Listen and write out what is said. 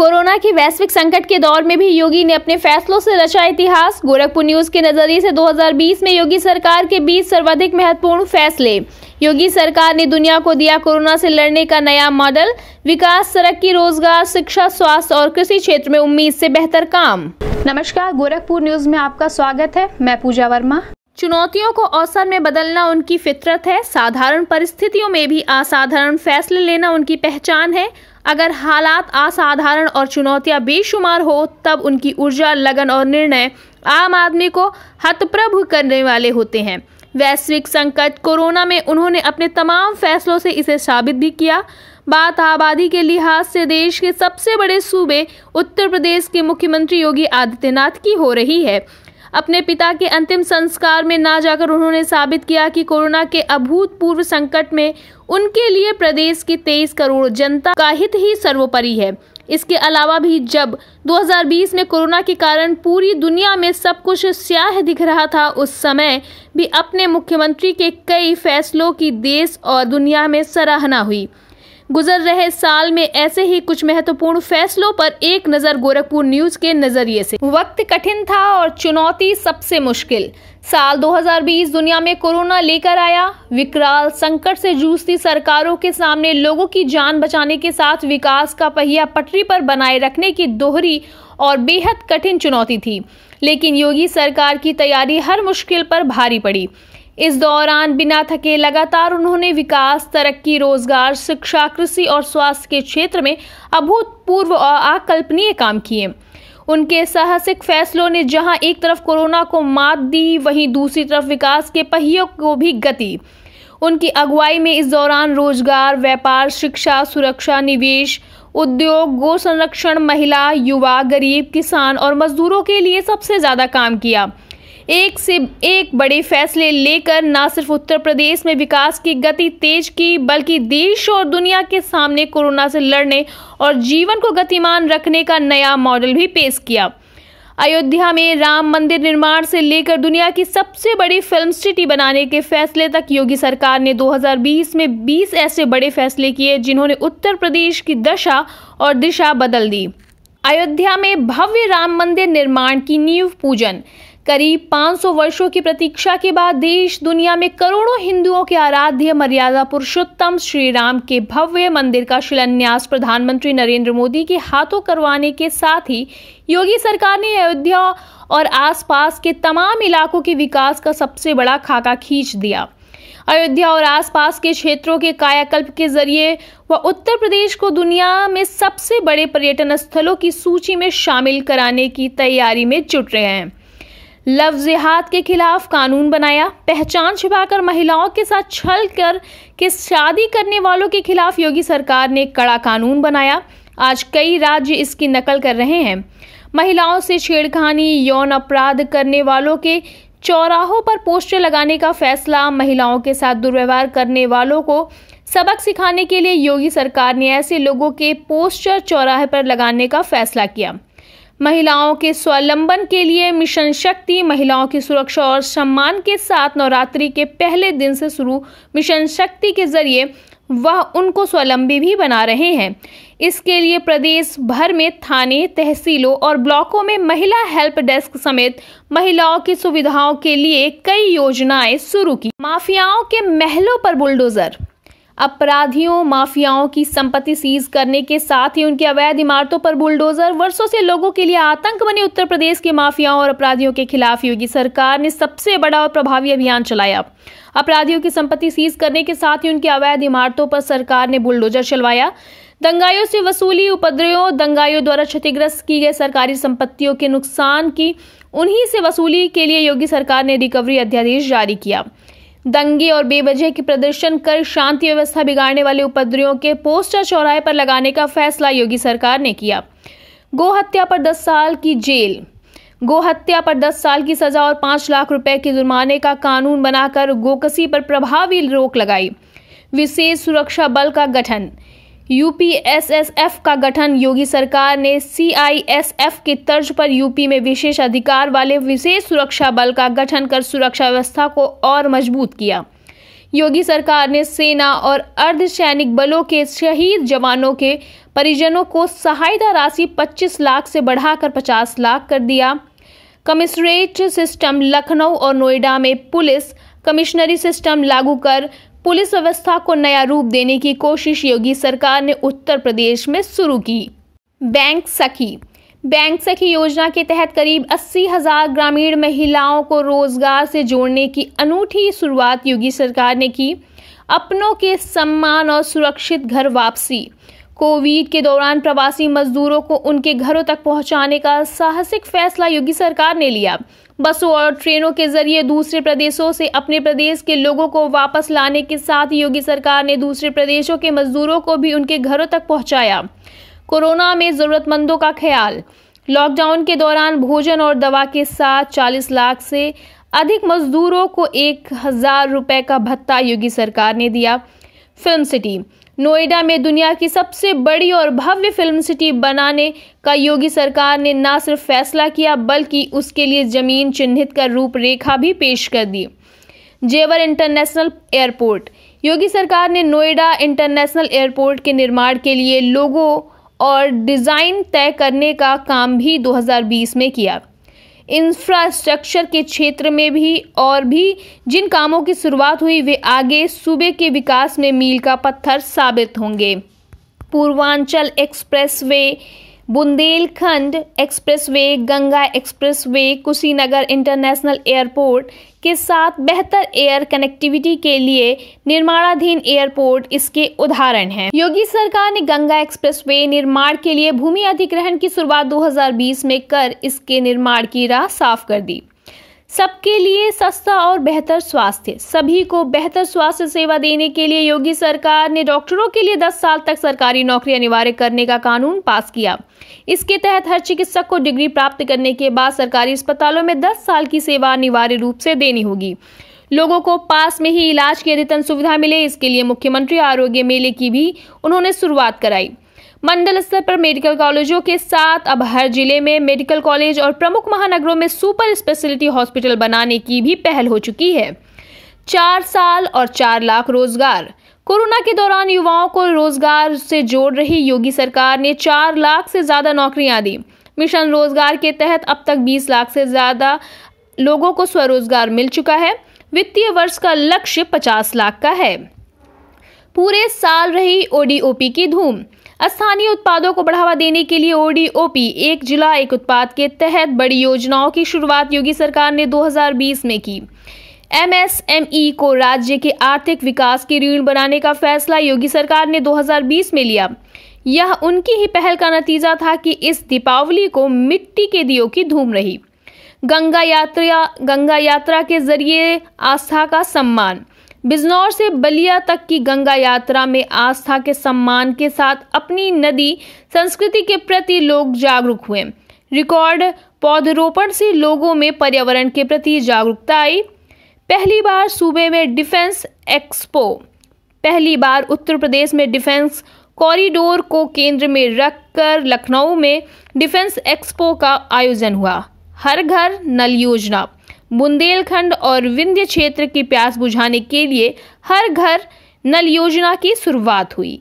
Corona के वैश्विक संकट के दौर में भी योगी ने अपने फैसलों से रचा इतिहास गोरखपुर न्यूज के नजरिए से 2020 में योगी सरकार के बीच सर्वाधिक महत्वपूर्ण फैसले योगी सरकार ने दुनिया को दिया कोरोना से लड़ने का नया मॉडल विकास सड़क की रोजगार शिक्षा स्वास्थ्य और कृषि क्षेत्र में उम्मीद से बेहतर काम नमस्कार गोरखपुर न्यूज में आपका स्वागत है मैं पूजा वर्मा चुनौतियों को अवसर में बदलना उनकी फितरत है साधारण परिस्थितियों में भी असाधारण फैसले लेना उनकी पहचान है अगर हालात असाधारण और चुनौतियां बेशुमार हो तब उनकी ऊर्जा लगन और निर्णय आम आदमी को हतप्रभ करने वाले होते हैं वैश्विक संकट कोरोना में उन्होंने अपने तमाम फैसलों से इसे साबित भी किया बात आबादी के लिहाज से देश के सबसे बड़े सूबे उत्तर प्रदेश के मुख्यमंत्री योगी आदित्यनाथ की हो रही है अपने पिता के अंतिम संस्कार में ना जाकर उन्होंने साबित किया कि कोरोना के अभूतपूर्व संकट में उनके लिए प्रदेश की तेईस करोड़ जनता का हित ही सर्वोपरि है इसके अलावा भी जब 2020 में कोरोना के कारण पूरी दुनिया में सब कुछ स्याह दिख रहा था उस समय भी अपने मुख्यमंत्री के कई फैसलों की देश और दुनिया में सराहना हुई गुजर रहे साल में ऐसे ही कुछ महत्वपूर्ण फैसलों पर एक नज़र गोरखपुर न्यूज के नज़रिए से वक्त कठिन था और चुनौती सबसे मुश्किल साल 2020 दुनिया में कोरोना लेकर आया विकराल संकट से जूझती सरकारों के सामने लोगों की जान बचाने के साथ विकास का पहिया पटरी पर बनाए रखने की दोहरी और बेहद कठिन चुनौती थी लेकिन योगी सरकार की तैयारी हर मुश्किल पर भारी पड़ी इस दौरान बिना थके लगातार उन्होंने विकास तरक्की रोजगार शिक्षा कृषि और स्वास्थ्य के क्षेत्र में अभूतपूर्व और अकल्पनीय काम किए उनके साहसिक फैसलों ने जहां एक तरफ कोरोना को मात दी वहीं दूसरी तरफ विकास के पहियों को भी गति उनकी अगुवाई में इस दौरान रोजगार व्यापार शिक्षा सुरक्षा निवेश उद्योग गो संरक्षण महिला युवा गरीब किसान और मजदूरों के लिए सबसे ज़्यादा काम किया एक से एक बड़े फैसले लेकर न सिर्फ उत्तर प्रदेश में विकास की गति तेज की बल्कि देश और दुनिया के सामने कोरोना से लड़ने और जीवन को गतिमान रखने का नया मॉडल भी पेश किया अयोध्या में राम मंदिर निर्माण से लेकर दुनिया की सबसे बड़ी फिल्म सिटी बनाने के फैसले तक योगी सरकार ने 2020 में 20 ऐसे बड़े फैसले किए जिन्होंने उत्तर प्रदेश की दशा और दिशा बदल दी अयोध्या में भव्य राम मंदिर निर्माण की नींव पूजन करीब 500 वर्षों की प्रतीक्षा के बाद देश दुनिया में करोड़ों हिंदुओं के आराध्य मर्यादा पुरुषोत्तम श्री राम के भव्य मंदिर का शिलान्यास प्रधानमंत्री नरेंद्र मोदी के हाथों करवाने के साथ ही योगी सरकार ने अयोध्या और आसपास के तमाम इलाकों के विकास का सबसे बड़ा खाका खींच दिया अयोध्या और आसपास के क्षेत्रों के कायाकल्प के जरिए वह उत्तर प्रदेश को दुनिया में सबसे बड़े पर्यटन स्थलों की सूची में शामिल कराने की तैयारी में जुट रहे हैं लव जिहाद के खिलाफ कानून बनाया पहचान छिपाकर महिलाओं के साथ छल कर के शादी करने वालों के खिलाफ योगी सरकार ने कड़ा कानून बनाया आज कई राज्य इसकी नकल कर रहे हैं महिलाओं से छेड़खानी यौन अपराध करने वालों के चौराहों पर पोस्टर लगाने का फैसला महिलाओं के साथ दुर्व्यवहार करने वालों को सबक सिखाने के लिए योगी सरकार ने ऐसे लोगों के पोस्टर चौराहे पर लगाने का फैसला किया महिलाओं के स्वलंबन के लिए मिशन शक्ति महिलाओं की सुरक्षा और सम्मान के साथ नवरात्रि के पहले दिन से शुरू मिशन शक्ति के जरिए वह उनको स्वलंबी भी बना रहे हैं इसके लिए प्रदेश भर में थाने तहसीलों और ब्लॉकों में महिला हेल्प डेस्क समेत महिलाओं की सुविधाओं के लिए कई योजनाएं शुरू की माफियाओं के महलों पर बुलडोजर अपराधियों माफियाओं की संपत्ति सीज करने के साथ ही उनकी अवैध इमारतों पर बुलडोजर वर्षों से लोगों के लिए आतंक बने उत्तर प्रदेश के माफियाओं और अपराधियों के खिलाफ योगी सरकार ने सबसे बड़ा और प्रभावी अभियान चलाया अपराधियों की संपत्ति सीज करने के साथ ही उनकी अवैध इमारतों पर सरकार ने बुलडोजर चलवाया दंगाइयों से वसूली उपद्रवों दंगाइयों द्वारा क्षतिग्रस्त की गई सरकारी संपत्तियों के नुकसान की उन्हीं से वसूली के लिए योगी सरकार ने रिकवरी अध्यादेश जारी किया दंगे और बेवजह के प्रदर्शन कर शांति व्यवस्था बिगाड़ने वाले उपद्रवियों के पोस्टर चौराहे पर लगाने का फैसला योगी सरकार ने किया गोहत्या पर दस साल की जेल गोहत्या पर 10 साल की सजा और 5 लाख रुपए के जुर्माने का कानून बनाकर गोकसी पर प्रभावी रोक लगाई विशेष सुरक्षा बल का गठन यूपीएसएसएफ का गठन योगी सरकार ने सीआईएसएफ की तर्ज पर यूपी में विशेष अधिकार वाले विशेष सुरक्षा बल का गठन कर सुरक्षा व्यवस्था को और मजबूत किया योगी सरकार ने सेना और अर्धसैनिक बलों के शहीद जवानों के परिजनों को सहायता राशि 25 लाख से बढ़ाकर 50 लाख कर दिया कमिश्नरेट सिस्टम लखनऊ और नोएडा में पुलिस कमिश्नरी सिस्टम लागू कर पुलिस व्यवस्था को नया रूप देने की कोशिश योगी सरकार ने उत्तर प्रदेश में शुरू की बैंक सखी बैंक सखी योजना के तहत करीब अस्सी हजार ग्रामीण महिलाओं को रोजगार से जोड़ने की अनूठी शुरुआत योगी सरकार ने की अपनों के सम्मान और सुरक्षित घर वापसी कोविड के दौरान प्रवासी मजदूरों को उनके घरों तक पहुंचाने का साहसिक फैसला योगी सरकार ने लिया बसों और ट्रेनों के जरिए दूसरे प्रदेशों से अपने प्रदेश के लोगों को वापस लाने के साथ योगी सरकार ने दूसरे प्रदेशों के मजदूरों को भी उनके घरों तक पहुंचाया कोरोना में ज़रूरतमंदों का ख्याल लॉकडाउन के दौरान भोजन और दवा के साथ 40 लाख से अधिक मजदूरों को एक हज़ार रुपये का भत्ता योगी सरकार ने दिया फिल्म सिटी नोएडा में दुनिया की सबसे बड़ी और भव्य फिल्म सिटी बनाने का योगी सरकार ने न सिर्फ फैसला किया बल्कि उसके लिए जमीन चिन्हित कर रूपरेखा भी पेश कर दी जेवर इंटरनेशनल एयरपोर्ट योगी सरकार ने नोएडा इंटरनेशनल एयरपोर्ट के निर्माण के लिए लोगों और डिज़ाइन तय करने का काम भी 2020 में किया इंफ्रास्ट्रक्चर के क्षेत्र में भी और भी जिन कामों की शुरुआत हुई वे आगे सूबे के विकास में मील का पत्थर साबित होंगे Purvanchal expressway Bundelkhand expressway Ganga expressway Kushinagar international airport के साथ बेहतर एयर कनेक्टिविटी के लिए निर्माणाधीन एयरपोर्ट इसके उदाहरण हैं। योगी सरकार ने गंगा एक्सप्रेसवे निर्माण के लिए भूमि अधिग्रहण की शुरुआत 2020 में कर इसके निर्माण की राह साफ कर दी सबके लिए सस्ता और बेहतर स्वास्थ्य सभी को बेहतर स्वास्थ्य सेवा देने के लिए योगी सरकार ने डॉक्टरों के लिए 10 साल तक सरकारी नौकरी अनिवार्य करने का कानून पास किया इसके तहत हर चिकित्सक को डिग्री प्राप्त करने के बाद सरकारी अस्पतालों में 10 साल की सेवा अनिवार्य रूप से देनी होगी लोगों को पास में ही इलाज की अद्यतन सुविधा मिले इसके लिए मुख्यमंत्री आरोग्य मेले की भी उन्होंने शुरुआत कराई मंडल स्तर पर मेडिकल कॉलेजों के साथ अब हर जिले में मेडिकल कॉलेज और प्रमुख महानगरों में सुपर स्पेशलिटी हॉस्पिटल बनाने की भी पहल हो चुकी है चार साल और चार लाख रोजगार कोरोना के दौरान युवाओं को रोजगार से जोड़ रही योगी सरकार ने चार लाख से ज़्यादा नौकरियां दी मिशन रोजगार के तहत अब तक बीस लाख से ज़्यादा लोगों को स्वरोजगार मिल चुका है वित्तीय वर्ष का लक्ष्य पचास लाख का है पूरे साल रही ओडीओपी की धूम स्थानीय उत्पादों को बढ़ावा देने के लिए ओडीओपी एक जिला एक उत्पाद के तहत बड़ी योजनाओं की शुरुआत योगी सरकार ने 2020 में की एमएसएमई e को राज्य के आर्थिक विकास की रीढ़ बनाने का फैसला योगी सरकार ने 2020 में लिया यह उनकी ही पहल का नतीजा था कि इस दीपावली को मिट्टी के दियो की धूम रही गंगा यात्रा गंगा यात्रा के जरिए आस्था का सम्मान बिजनौर से बलिया तक की गंगा यात्रा में आस्था के सम्मान के साथ अपनी नदी संस्कृति के प्रति लोग जागरूक हुए रिकॉर्ड पौधरोपण से लोगों में पर्यावरण के प्रति जागरूकता आई पहली बार सूबे में डिफेंस एक्सपो पहली बार उत्तर प्रदेश में डिफेंस कॉरिडोर को केंद्र में रखकर लखनऊ में डिफेंस एक्सपो का आयोजन हुआ हर घर नल योजना बुंदेलखंड और विंध्य क्षेत्र की प्यास बुझाने के लिए हर घर नल योजना की शुरुआत हुई